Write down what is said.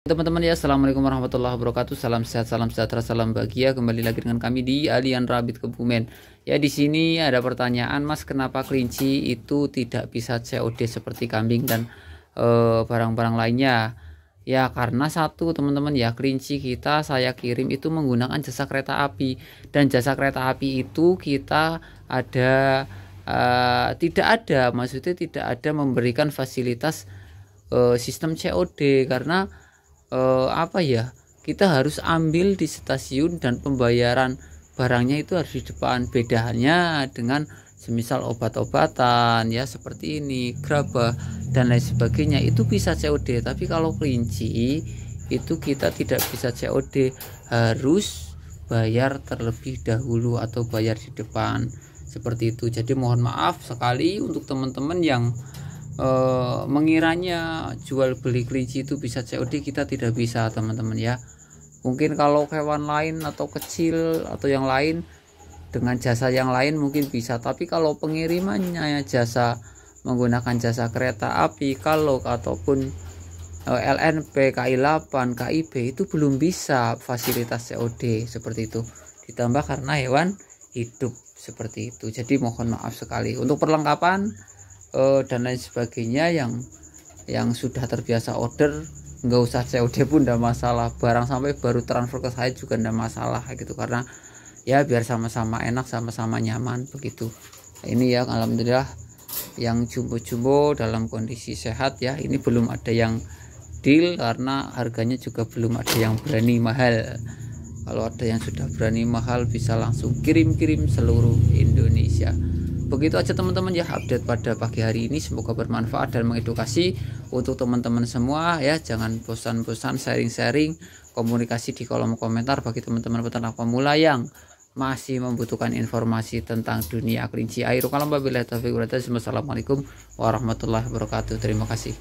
Teman-teman ya, Assalamualaikum warahmatullahi wabarakatuh. Salam sehat, salam sejahtera, salam bahagia. Kembali lagi dengan kami di Alian Rabbit Kebumen. Ya, di sini ada pertanyaan, Mas, kenapa kelinci itu tidak bisa COD seperti kambing dan eh, barang-barang e, lainnya? Ya, karena satu, teman-teman ya, kelinci kita saya kirim itu menggunakan jasa kereta api dan jasa kereta api itu kita ada e, tidak ada, maksudnya tidak ada memberikan fasilitas e, sistem COD karena eh, apa ya kita harus ambil di stasiun dan pembayaran barangnya itu harus di depan bedanya dengan semisal obat-obatan ya seperti ini gerabah dan lain sebagainya itu bisa COD tapi kalau kelinci itu kita tidak bisa COD harus bayar terlebih dahulu atau bayar di depan seperti itu jadi mohon maaf sekali untuk teman-teman yang e, mengiranya jual beli kelinci itu bisa COD kita tidak bisa teman-teman ya mungkin kalau hewan lain atau kecil atau yang lain dengan jasa yang lain mungkin bisa tapi kalau pengirimannya jasa menggunakan jasa kereta api kalau ataupun eh, LNP KI8 KIB itu belum bisa fasilitas COD seperti itu ditambah karena hewan hidup seperti itu jadi mohon maaf sekali untuk perlengkapan uh, dan lain sebagainya yang yang sudah terbiasa order nggak usah COD pun tidak masalah barang sampai baru transfer ke saya juga tidak masalah gitu karena ya biar sama-sama enak sama-sama nyaman begitu ini ya alhamdulillah yang jumbo-jumbo dalam kondisi sehat ya ini belum ada yang deal karena harganya juga belum ada yang berani mahal kalau ada yang sudah berani mahal bisa langsung kirim-kirim seluruh Indonesia begitu aja teman-teman ya update pada pagi hari ini semoga bermanfaat dan mengedukasi untuk teman-teman semua ya jangan bosan-bosan sharing-sharing komunikasi di kolom komentar bagi teman-teman peternak pemula yang masih membutuhkan informasi tentang dunia kelinci air. Kalau mbak Wassalamualaikum warahmatullahi wabarakatuh. Terima kasih.